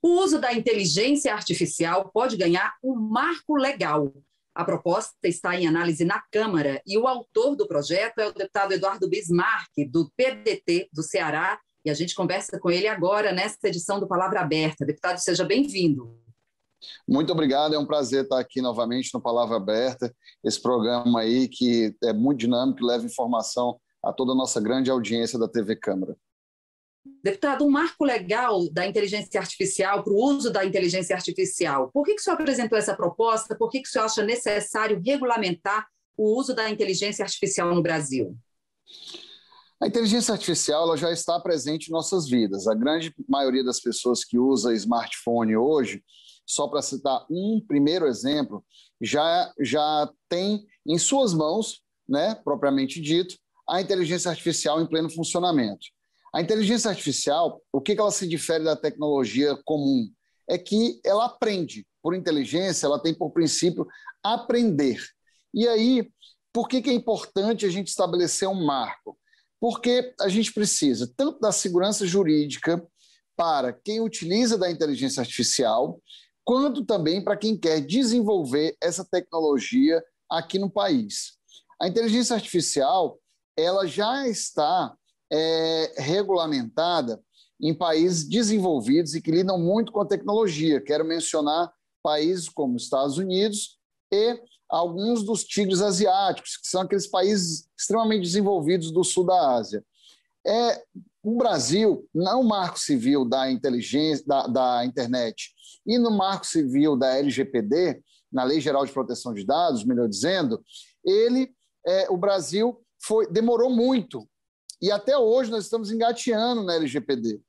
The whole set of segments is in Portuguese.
O uso da inteligência artificial pode ganhar um marco legal. A proposta está em análise na Câmara e o autor do projeto é o deputado Eduardo Bismarck, do PDT do Ceará, e a gente conversa com ele agora nesta edição do Palavra Aberta. Deputado, seja bem-vindo. Muito obrigado, é um prazer estar aqui novamente no Palavra Aberta, esse programa aí que é muito dinâmico, leva informação a toda a nossa grande audiência da TV Câmara. Deputado, um marco legal da inteligência artificial para o uso da inteligência artificial. Por que, que o senhor apresentou essa proposta? Por que, que o senhor acha necessário regulamentar o uso da inteligência artificial no Brasil? A inteligência artificial ela já está presente em nossas vidas. A grande maioria das pessoas que usa smartphone hoje, só para citar um primeiro exemplo, já, já tem em suas mãos, né, propriamente dito, a inteligência artificial em pleno funcionamento. A inteligência artificial, o que ela se difere da tecnologia comum? É que ela aprende. Por inteligência, ela tem por princípio aprender. E aí, por que, é importante a gente estabelecer um marco? Porque a gente precisa tanto da segurança jurídica para quem utiliza da inteligência artificial, quanto também para quem quer desenvolver essa tecnologia aqui no país. A inteligência artificial, ela já está é regulamentada em países desenvolvidos e que lidam muito com a tecnologia. Quero mencionar países como Estados Unidos e alguns dos tigres asiáticos, que são aqueles países extremamente desenvolvidos do sul da Ásia. É, o Brasil, no marco civil da inteligência da, da internet e no marco civil da LGPD, na Lei Geral de Proteção de Dados, melhor dizendo, ele, é, o Brasil foi, demorou muito e até hoje nós estamos engateando na LGPD.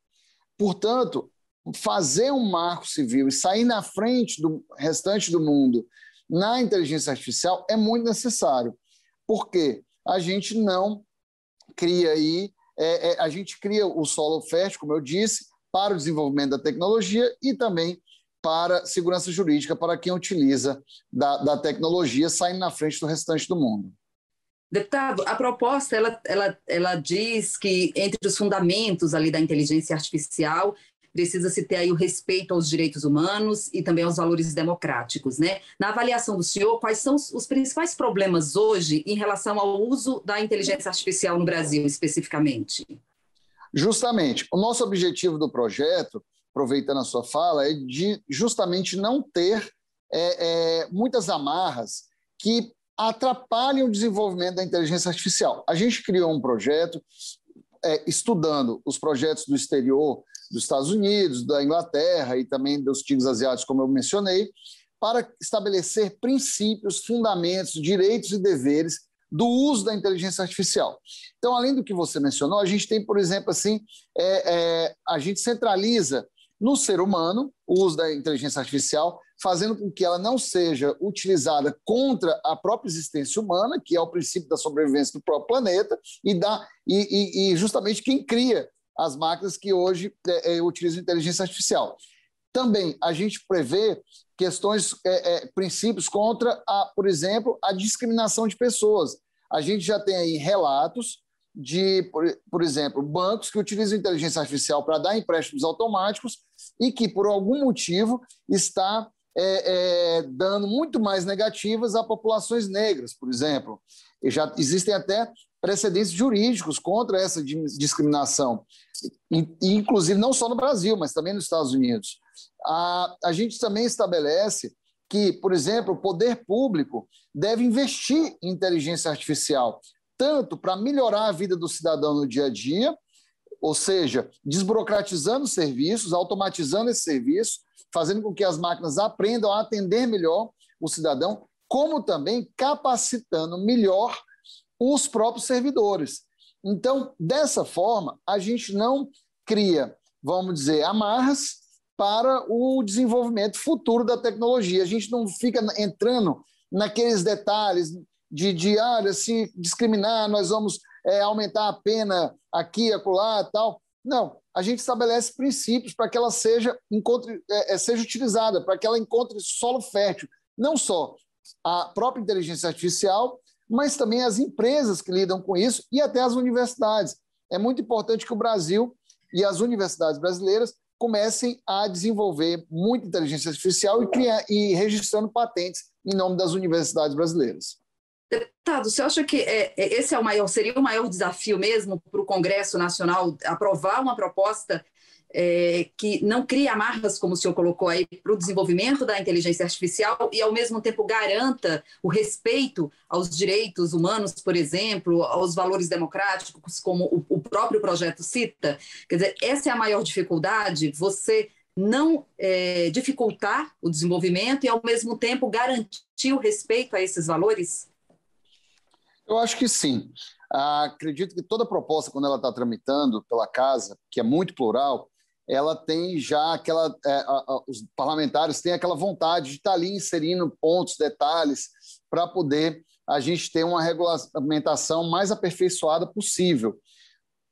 Portanto, fazer um marco civil e sair na frente do restante do mundo na inteligência artificial é muito necessário, porque a gente não cria aí, é, é, a gente cria o solo fértil, como eu disse, para o desenvolvimento da tecnologia e também para segurança jurídica para quem utiliza da, da tecnologia, saindo na frente do restante do mundo. Deputado, a proposta ela, ela, ela diz que entre os fundamentos ali da inteligência artificial precisa se ter aí o respeito aos direitos humanos e também aos valores democráticos, né? Na avaliação do senhor, quais são os principais problemas hoje em relação ao uso da inteligência artificial no Brasil, especificamente? Justamente, o nosso objetivo do projeto, aproveitando a sua fala, é de justamente não ter é, é, muitas amarras que atrapalhem o desenvolvimento da inteligência artificial. A gente criou um projeto é, estudando os projetos do exterior, dos Estados Unidos, da Inglaterra e também dos times asiáticos, como eu mencionei, para estabelecer princípios, fundamentos, direitos e deveres do uso da inteligência artificial. Então, além do que você mencionou, a gente tem, por exemplo, assim, é, é, a gente centraliza no ser humano o uso da inteligência artificial, fazendo com que ela não seja utilizada contra a própria existência humana, que é o princípio da sobrevivência do próprio planeta, e, dá, e, e, e justamente quem cria as máquinas que hoje é, é, utilizam inteligência artificial. Também a gente prevê questões, é, é princípios contra, a, por exemplo, a discriminação de pessoas. A gente já tem aí relatos de, por, por exemplo, bancos que utilizam inteligência artificial para dar empréstimos automáticos e que, por algum motivo, está é, é, dando muito mais negativas a populações negras, por exemplo. E já existem até precedentes jurídicos contra essa discriminação, e, inclusive não só no Brasil, mas também nos Estados Unidos. A, a gente também estabelece que, por exemplo, o poder público deve investir em inteligência artificial, tanto para melhorar a vida do cidadão no dia a dia, ou seja, desburocratizando serviços, automatizando esse serviço, fazendo com que as máquinas aprendam a atender melhor o cidadão, como também capacitando melhor os próprios servidores. Então, dessa forma, a gente não cria, vamos dizer, amarras para o desenvolvimento futuro da tecnologia. A gente não fica entrando naqueles detalhes, de, de ah, se assim, discriminar, nós vamos é, aumentar a pena aqui, acolá tal. Não, a gente estabelece princípios para que ela seja, encontre, é, é, seja utilizada, para que ela encontre solo fértil, não só a própria inteligência artificial, mas também as empresas que lidam com isso e até as universidades. É muito importante que o Brasil e as universidades brasileiras comecem a desenvolver muita inteligência artificial e, criar, e registrando patentes em nome das universidades brasileiras. Deputado, você acha que é, é, esse é o maior, seria o maior desafio mesmo para o Congresso Nacional aprovar uma proposta é, que não cria amarras, como o senhor colocou aí, para o desenvolvimento da inteligência artificial e, ao mesmo tempo, garanta o respeito aos direitos humanos, por exemplo, aos valores democráticos, como o, o próprio projeto cita? Quer dizer, essa é a maior dificuldade? Você não é, dificultar o desenvolvimento e, ao mesmo tempo, garantir o respeito a esses valores? Eu acho que sim. Ah, acredito que toda proposta, quando ela está tramitando pela casa, que é muito plural, ela tem já aquela. É, a, a, os parlamentares têm aquela vontade de estar tá ali inserindo pontos, detalhes, para poder a gente ter uma regulamentação mais aperfeiçoada possível.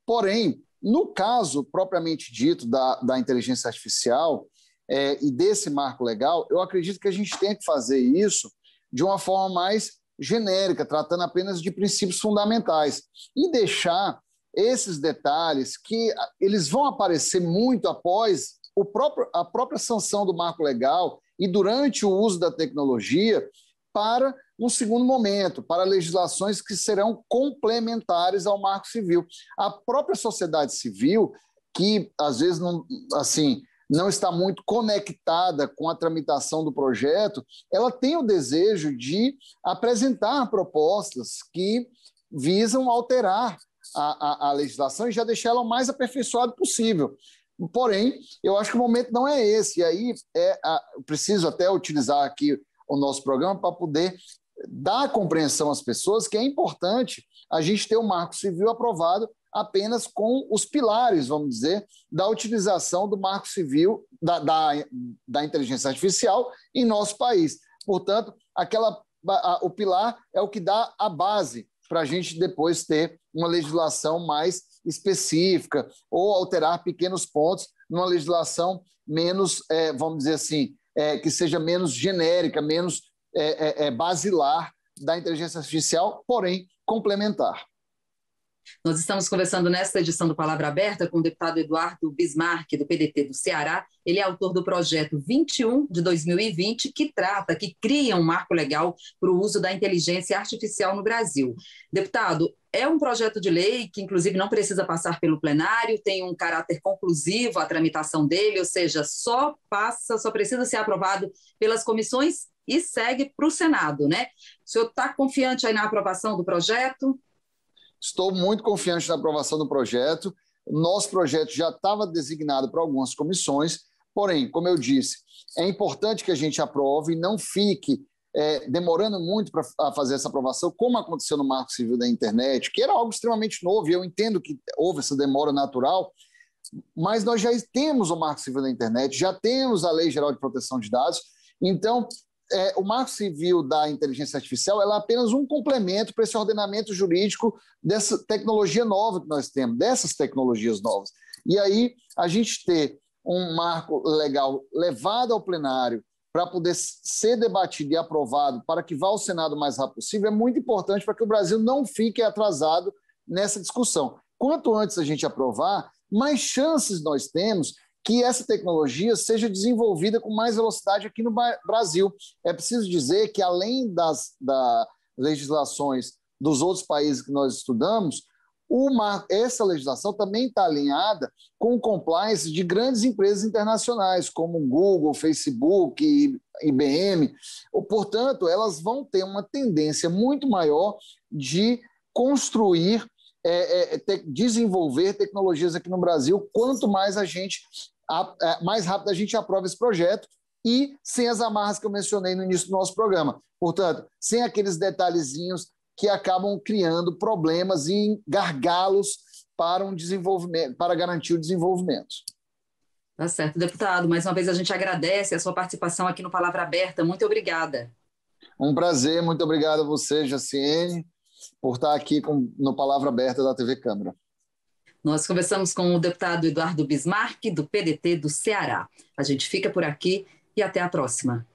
Porém, no caso propriamente dito da, da inteligência artificial é, e desse marco legal, eu acredito que a gente tem que fazer isso de uma forma mais genérica, tratando apenas de princípios fundamentais e deixar esses detalhes que ah, eles vão aparecer muito após o próprio, a própria sanção do marco legal e durante o uso da tecnologia para um segundo momento, para legislações que serão complementares ao marco civil. A própria sociedade civil, que às vezes não, assim, não está muito conectada com a tramitação do projeto, ela tem o desejo de apresentar propostas que visam alterar a, a, a legislação e já deixá-la o mais aperfeiçoada possível. Porém, eu acho que o momento não é esse. E aí é, a, preciso até utilizar aqui o nosso programa para poder dar a compreensão às pessoas que é importante a gente ter o Marco Civil aprovado apenas com os pilares, vamos dizer, da utilização do Marco Civil da, da, da inteligência artificial em nosso país. Portanto, aquela, a, o pilar é o que dá a base para a gente depois ter uma legislação mais específica ou alterar pequenos pontos numa legislação menos, é, vamos dizer assim, é, que seja menos genérica, menos é, é, é, basilar da inteligência artificial, porém complementar. Nós estamos conversando nesta edição do Palavra Aberta com o deputado Eduardo Bismarck, do PDT do Ceará. Ele é autor do projeto 21 de 2020, que trata, que cria um marco legal para o uso da inteligência artificial no Brasil. Deputado, é um projeto de lei que, inclusive, não precisa passar pelo plenário, tem um caráter conclusivo a tramitação dele, ou seja, só passa, só precisa ser aprovado pelas comissões e segue para o Senado, né? O senhor está confiante aí na aprovação do projeto? Estou muito confiante na aprovação do projeto. Nosso projeto já estava designado para algumas comissões, porém, como eu disse, é importante que a gente aprove e não fique é, demorando muito para fazer essa aprovação, como aconteceu no Marco Civil da Internet, que era algo extremamente novo, e eu entendo que houve essa demora natural, mas nós já temos o Marco Civil da Internet, já temos a Lei Geral de Proteção de Dados, então é, o marco civil da inteligência artificial é apenas um complemento para esse ordenamento jurídico dessa tecnologia nova que nós temos, dessas tecnologias novas. E aí a gente ter um marco legal levado ao plenário para poder ser debatido e aprovado para que vá ao Senado o mais rápido possível é muito importante para que o Brasil não fique atrasado nessa discussão. Quanto antes a gente aprovar, mais chances nós temos que essa tecnologia seja desenvolvida com mais velocidade aqui no Brasil. É preciso dizer que, além das da legislações dos outros países que nós estudamos, uma, essa legislação também está alinhada com o compliance de grandes empresas internacionais, como Google, Facebook, IBM. Portanto, elas vão ter uma tendência muito maior de construir é, é, é, te, desenvolver tecnologias aqui no Brasil, quanto mais a gente a, é, mais rápido a gente aprova esse projeto e sem as amarras que eu mencionei no início do nosso programa. Portanto, sem aqueles detalhezinhos que acabam criando problemas e gargalos para um desenvolvimento, para garantir o desenvolvimento. Tá certo, deputado. Mais uma vez a gente agradece a sua participação aqui no Palavra Aberta. Muito obrigada. Um prazer, muito obrigado a você, Jaciene por estar aqui com, no Palavra Aberta da TV Câmara. Nós conversamos com o deputado Eduardo Bismarck, do PDT do Ceará. A gente fica por aqui e até a próxima.